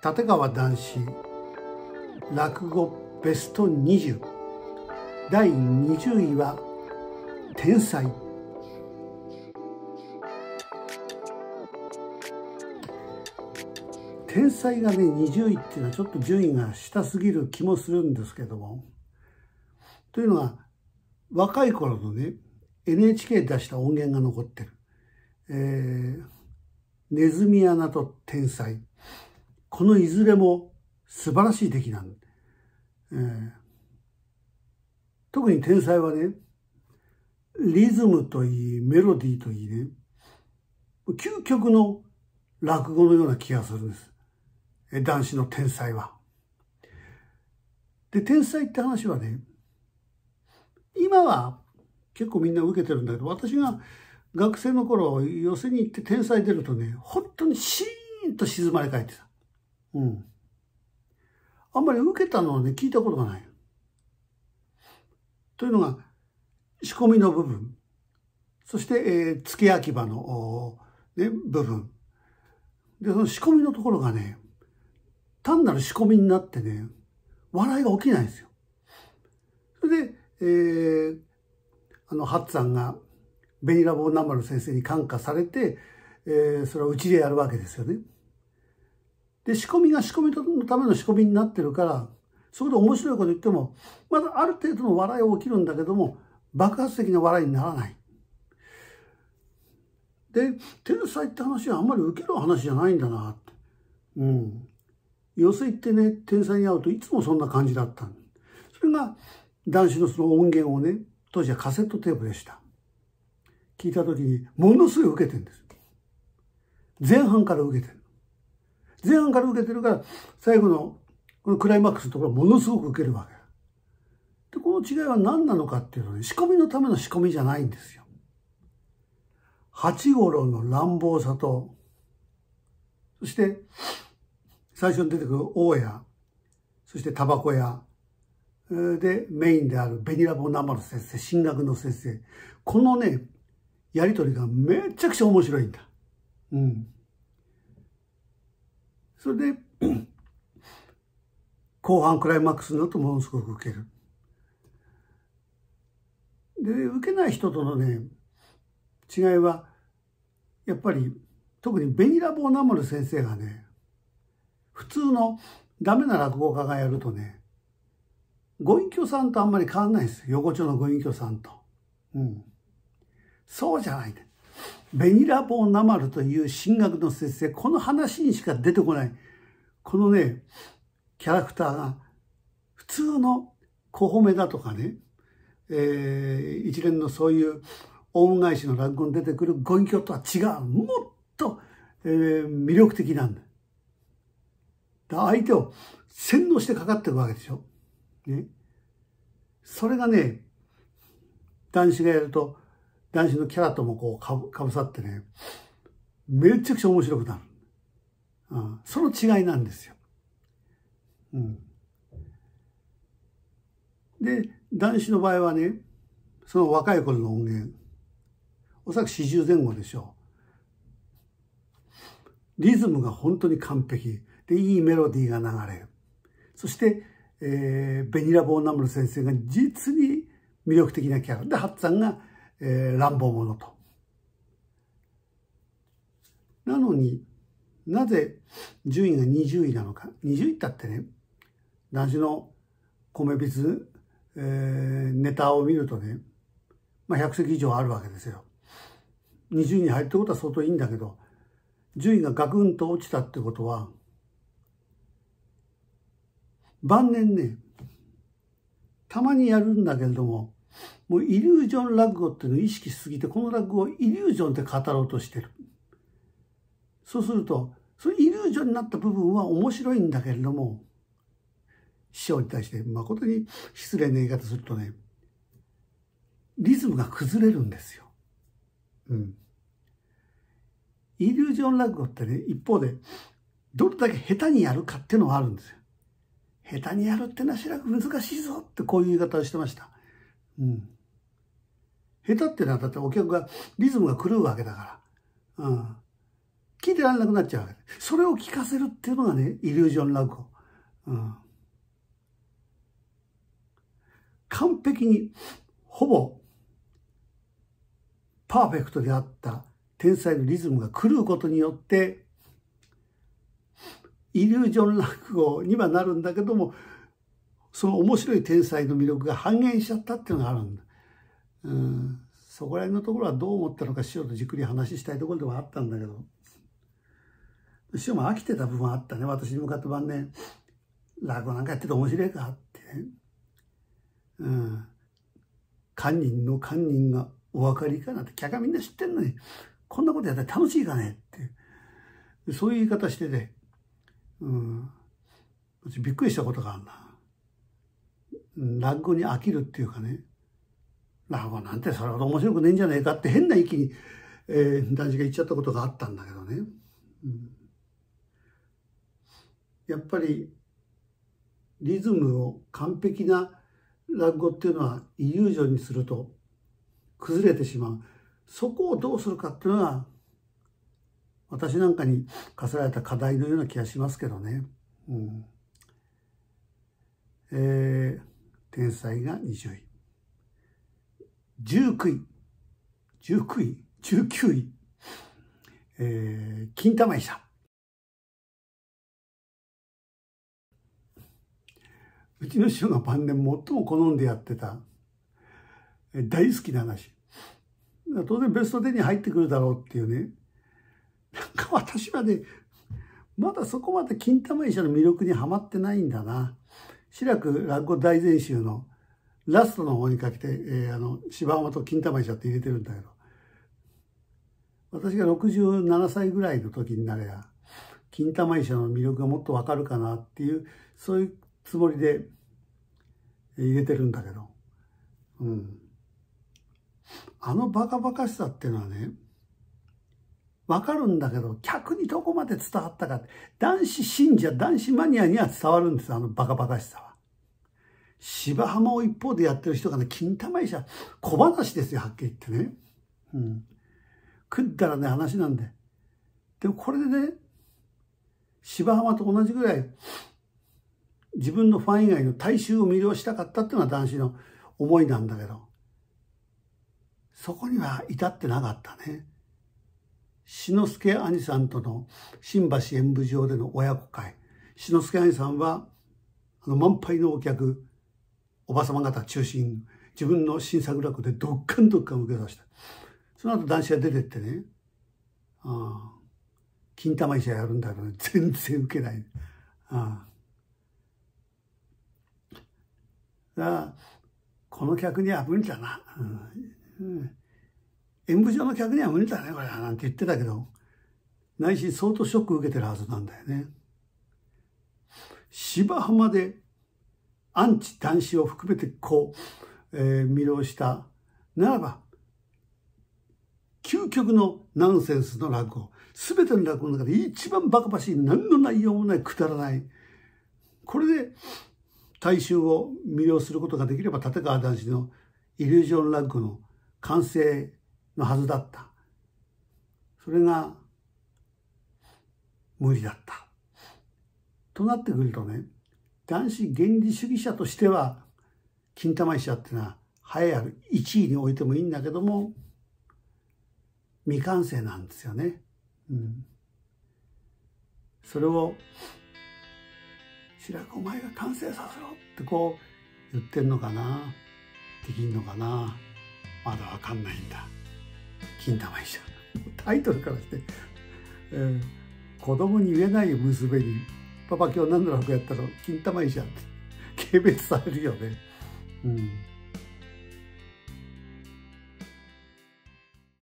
立川談志落語ベスト20第20位は「天才」天才がね20位っていうのはちょっと順位が下すぎる気もするんですけどもというのは若い頃のね NHK 出した音源が残ってる「えー、ネズミ穴と天才」このいずれも素晴らしい出来なんで、えー、特に天才はね、リズムといい、メロディーといいね、究極の落語のような気がするんです。男子の天才は。で、天才って話はね、今は結構みんな受けてるんだけど、私が学生の頃、寄せに行って天才出るとね、本当にシーンと静まり返ってた。うん。あんまり受けたのはね、聞いたことがない。というのが、仕込みの部分、そして、えー、付け焼き場の、ね、部分。で、その仕込みのところがね、単なる仕込みになってね、笑いが起きないんですよ。それで、えー、あの、ハッツさんが、ベニラボーナバル先生に感化されて、えー、それをうちでやるわけですよね。で、仕込みが仕込みのための仕込みになってるから、そこで面白いこと言っても、まだある程度の笑いは起きるんだけども、爆発的な笑いにならない。で、天才って話はあんまり受ける話じゃないんだなって。うん。寄水行ってね、天才に会うといつもそんな感じだった。それが、男子のその音源をね、当時はカセットテープでした。聞いた時に、ものすごい受けてるんです。前半から受けてる。前半から受けてるから、最後のこのクライマックスのところはものすごく受けるわけ。で、この違いは何なのかっていうのね、仕込みのための仕込みじゃないんですよ。八五郎の乱暴さと、そして、最初に出てくる大家、そしてタバコ屋、で、メインであるベニラボナマル先生、進学の先生。このね、やりとりがめちゃくちゃ面白いんだ。うん。それで、後半クライマックスになるとものすごく受ける。で、受けない人とのね、違いは、やっぱり、特にベニラ・ボーナムル先生がね、普通のダメな落語家がやるとね、ご隠居さんとあんまり変わんないです。横丁のご隠居さんと。うん。そうじゃない、ね。ベニラボーナマルという神学の先生、この話にしか出てこない、このね、キャラクターが、普通の小褒めだとかね、えー、一連のそういう恩返しの落語に出てくるご隠居とは違う。もっと、えー、魅力的なんだ。だ相手を洗脳してかかってるわけでしょ。ね。それがね、男子がやると、男子のキャラともこうかぶかぶさってね、めちゃくちゃ面白くなる。うん、その違いなんですよ。うん、で、男子の場合はね、その若い頃の音源、おそらく四十前後でしょう。リズムが本当に完璧。で、いいメロディーが流れ。そして、えー、ベニラ・ボーナムル先生が実に魅力的なキャラ。で、ハッツさんがえー、乱暴者と。なのになぜ順位が20位なのか。20位ったってね、男子の米びつ、えー、ネタを見るとね、まあ、100席以上あるわけですよ。20位に入ってことは相当いいんだけど、順位がガクンと落ちたってことは、晩年ね、たまにやるんだけれども、もうイリュージョン落語っていうのを意識しすぎて、この落語をイリュージョンで語ろうとしてる。そうすると、そのイリュージョンになった部分は面白いんだけれども、師匠に対して誠に失礼な言い方するとね、リズムが崩れるんですよ。うん。イリュージョン落語ってね、一方で、どれだけ下手にやるかっていうのはあるんですよ。下手にやるってのはしらく難しいぞってこういう言い方をしてました。うん。下手ってのはだってお客がリズムが狂うわけだから。うん。聞いてられなくなっちゃうわけ。それを聞かせるっていうのがね、イリュージョン落語。うん。完璧に、ほぼ、パーフェクトであった天才のリズムが狂うことによって、イリュージョン落語にはなるんだけども、その面白い天才の魅力が半減しちゃったっていうのがあるんだ。うん、そこら辺のところはどう思ったのか師匠とじっくり話したいところではあったんだけど、師匠も飽きてた部分あったね。私に向かって晩年、落語なんかやってて面白いかってね。うん。官人の官人がお分かりかなって、客はみんな知ってんのに、こんなことやったら楽しいかねって。そういう言い方してて、うん。私びっくりしたことがあるな。落語に飽きるっていうかね。落語なんてそれほど面白くねえんじゃねえかって変な域に、えー、男子が言っちゃったことがあったんだけどね。やっぱりリズムを完璧な落語っていうのはイリュージョンにすると崩れてしまう。そこをどうするかっていうのが私なんかに課せられた課題のような気がしますけどね。うん、えー、天才が20位。19位、19位、19位、えー、金玉医さん。うちの師匠が晩年最も好んでやってた、大好きな話。当然ベスト10に入ってくるだろうっていうね。なんか私はね、まだそこまで金玉医者の魅力にはまってないんだな。白く落語大全集のラストの方にかけて、えー、あの、芝浜と金玉医者って入れてるんだけど、私が67歳ぐらいの時になれば、金玉医者の魅力がもっとわかるかなっていう、そういうつもりで入れてるんだけど、うん。あのバカバカしさっていうのはね、わかるんだけど、客にどこまで伝わったかって、男子信者、男子マニアには伝わるんですあのバカバカしさは。芝浜を一方でやってる人がね、金玉医者、小話ですよ、はっきり言ってね。うん。食ったらね、話なんで。でもこれでね、芝浜と同じぐらい、自分のファン以外の大衆を魅了したかったっていうのは男子の思いなんだけど、そこには至ってなかったね。志の輔兄さんとの新橋演舞場での親子会。志の輔兄さんは、あの、満杯のお客、おば様方中心自分の新作落語でどっかんどっかん受けさせたその後男子が出てってねああ金玉医者やるんだけど、ね、全然受けないああだからこの客には無理だな、うん、うん、演舞場の客には無理だねこれはなんて言ってたけど内心相当ショック受けてるはずなんだよね芝浜でアンチ男子を含めてこう、えー、魅了したならば究極のナンセンスの落語全ての落語の中で一番バカバシい何の内容もないくだらないこれで大衆を魅了することができれば立川男子のイリュージョン落語の完成のはずだったそれが無理だったとなってくるとね男子原理主義者としては金玉医者っていうのは栄えある1位に置いてもいいんだけども未完成なんですよね。うん、それを「白子お前が完成させろ」ってこう言ってんのかなできんのかなまだわかんないんだ金玉医者タイトルからして、えー、子供に言えない娘にパパ今日何の楽やったの金玉いいじゃんって軽蔑されるよねうん